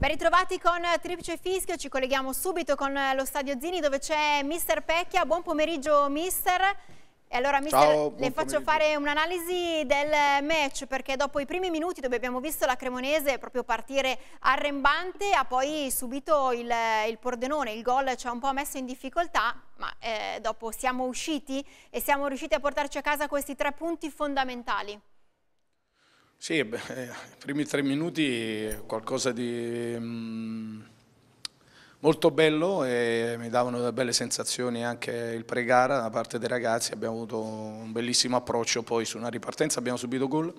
Ben ritrovati con Triplice Fischio, ci colleghiamo subito con eh, lo stadio Zini dove c'è mister Pecchia. Buon pomeriggio mister. E allora mister Ciao, le faccio pomeriggio. fare un'analisi del match perché dopo i primi minuti dove abbiamo visto la Cremonese proprio partire arrembante ha poi subito il, il Pordenone, il gol ci ha un po' messo in difficoltà ma eh, dopo siamo usciti e siamo riusciti a portarci a casa questi tre punti fondamentali. Sì, beh, eh, i primi tre minuti qualcosa di mm, molto bello e mi davano delle belle sensazioni anche il pre-gara da parte dei ragazzi, abbiamo avuto un bellissimo approccio, poi su una ripartenza abbiamo subito gol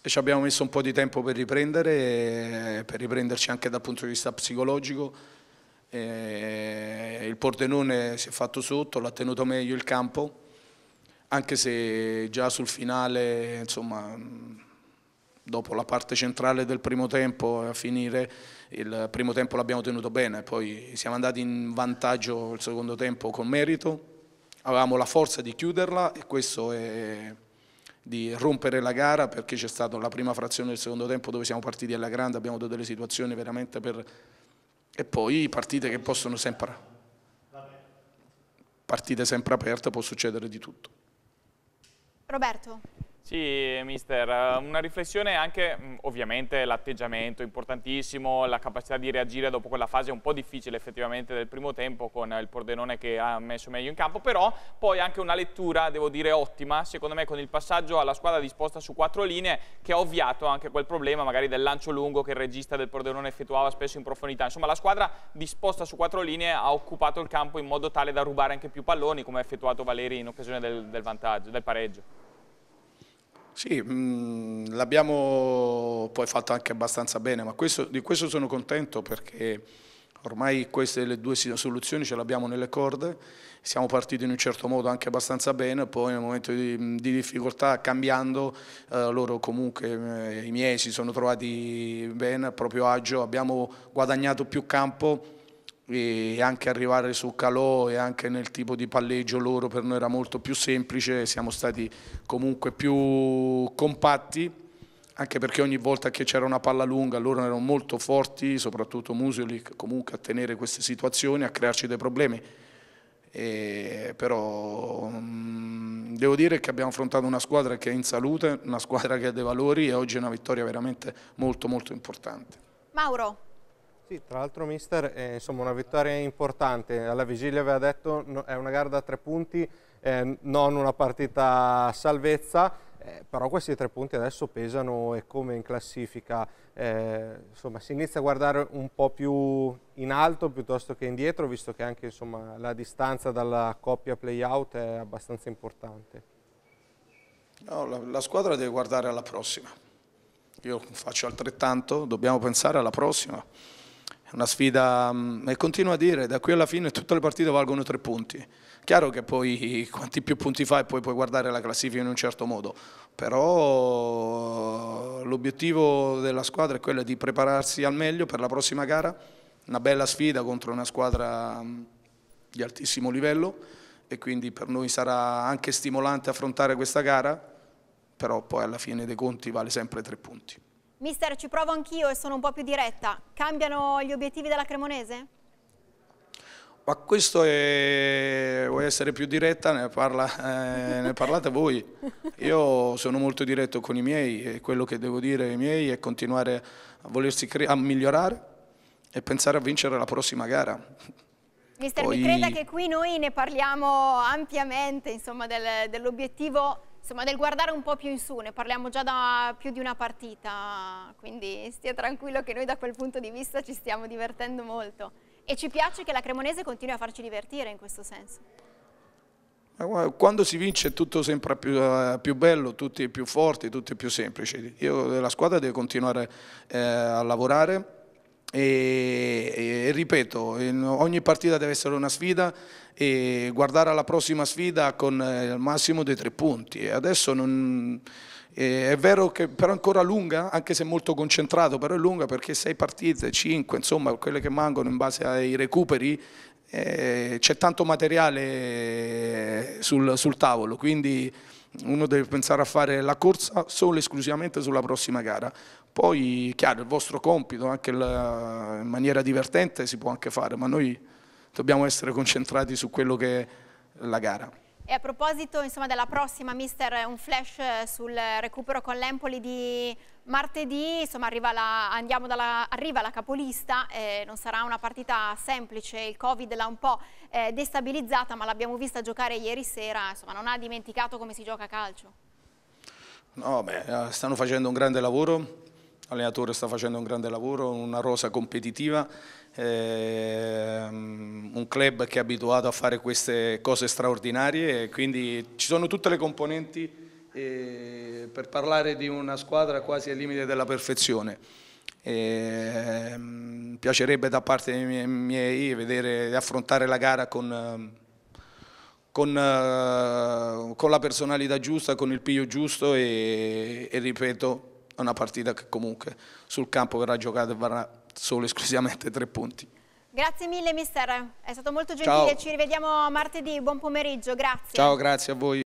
e ci abbiamo messo un po' di tempo per riprendere, per riprenderci anche dal punto di vista psicologico. E il Pordenone si è fatto sotto, l'ha tenuto meglio il campo, anche se già sul finale insomma, dopo la parte centrale del primo tempo a finire, il primo tempo l'abbiamo tenuto bene, poi siamo andati in vantaggio il secondo tempo con merito, avevamo la forza di chiuderla e questo è di rompere la gara perché c'è stata la prima frazione del secondo tempo dove siamo partiti alla grande, abbiamo avuto delle situazioni veramente per... e poi partite che possono sempre... partite sempre aperte, può succedere di tutto. Roberto. Sì, mister, una riflessione anche ovviamente l'atteggiamento importantissimo, la capacità di reagire dopo quella fase un po' difficile effettivamente del primo tempo con il Pordenone che ha messo meglio in campo, però poi anche una lettura, devo dire, ottima, secondo me con il passaggio alla squadra disposta su quattro linee che ha ovviato anche quel problema magari del lancio lungo che il regista del Pordenone effettuava spesso in profondità, insomma la squadra disposta su quattro linee ha occupato il campo in modo tale da rubare anche più palloni come ha effettuato Valeri in occasione del, del vantaggio, del pareggio. Sì, mm, l'abbiamo poi fatto anche abbastanza bene, ma questo, di questo sono contento perché ormai queste le due soluzioni ce le abbiamo nelle corde, siamo partiti in un certo modo anche abbastanza bene, poi nel momento di, di difficoltà cambiando eh, loro comunque, eh, i miei si sono trovati bene, a proprio agio, abbiamo guadagnato più campo e anche arrivare su Calò e anche nel tipo di palleggio loro per noi era molto più semplice, siamo stati comunque più compatti anche perché ogni volta che c'era una palla lunga loro erano molto forti, soprattutto Musulic, comunque a tenere queste situazioni, a crearci dei problemi. E però mm, devo dire che abbiamo affrontato una squadra che è in salute, una squadra che ha dei valori e oggi è una vittoria veramente molto molto importante. Mauro, sì, tra l'altro mister, è, eh, insomma, una vittoria importante, alla vigilia aveva detto no, è una gara da tre punti, eh, non una partita salvezza, eh, però questi tre punti adesso pesano e come in classifica, eh, insomma, si inizia a guardare un po' più in alto piuttosto che indietro, visto che anche insomma, la distanza dalla coppia play-out è abbastanza importante. No, la, la squadra deve guardare alla prossima, io faccio altrettanto, dobbiamo pensare alla prossima è una sfida, mm, e continuo a dire, da qui alla fine tutte le partite valgono tre punti. Chiaro che poi quanti più punti fai poi puoi guardare la classifica in un certo modo, però l'obiettivo della squadra è quello di prepararsi al meglio per la prossima gara, una bella sfida contro una squadra mm, di altissimo livello e quindi per noi sarà anche stimolante affrontare questa gara, però poi alla fine dei conti vale sempre tre punti. Mister, ci provo anch'io e sono un po' più diretta. Cambiano gli obiettivi della Cremonese? Ma questo è... vuoi essere più diretta? Ne, parla, eh, ne parlate voi. Io sono molto diretto con i miei e quello che devo dire ai miei è continuare a volersi a migliorare e pensare a vincere la prossima gara. Mister, Poi... mi creda che qui noi ne parliamo ampiamente dell'obiettivo insomma, del guardare un po' più in su, ne parliamo già da più di una partita, quindi stia tranquillo che noi da quel punto di vista ci stiamo divertendo molto e ci piace che la Cremonese continui a farci divertire in questo senso. Quando si vince è tutto sempre più, eh, più bello, tutti più forti, tutti più semplici. Io, la squadra deve continuare eh, a lavorare e, e, ripeto, ogni partita deve essere una sfida e guardare alla prossima sfida con eh, il massimo dei tre punti. Adesso non, eh, è vero che però ancora lunga, anche se molto concentrato, però è lunga perché sei partite, cinque, insomma quelle che mancano in base ai recuperi, eh, c'è tanto materiale eh, sul, sul tavolo, quindi uno deve pensare a fare la corsa solo e esclusivamente sulla prossima gara. Poi, chiaro, il vostro compito, anche la, in maniera divertente, si può anche fare, ma noi dobbiamo essere concentrati su quello che è la gara. E a proposito insomma, della prossima, mister, un flash eh, sul recupero con l'Empoli di martedì, insomma, arriva, la, dalla, arriva la, capolista, eh, non sarà una partita semplice, il Covid l'ha un po' eh, destabilizzata, ma l'abbiamo vista giocare ieri sera, insomma, non ha dimenticato come si gioca a calcio. No, beh, eh, stanno facendo un grande lavoro, L'allenatore sta facendo un grande lavoro, una rosa competitiva, ehm, un club che è abituato a fare queste cose straordinarie, quindi ci sono tutte le componenti eh, per parlare di una squadra quasi al limite della perfezione. E, ehm, piacerebbe da parte dei miei, miei vedere, affrontare la gara con, con, eh, con, la personalità giusta, con il piglio giusto e, e ripeto è una partita che comunque sul campo verrà giocata e varrà solo esclusivamente tre punti. Grazie mille mister, è stato molto gentile, Ciao. ci rivediamo martedì, buon pomeriggio, grazie. Ciao, grazie a voi.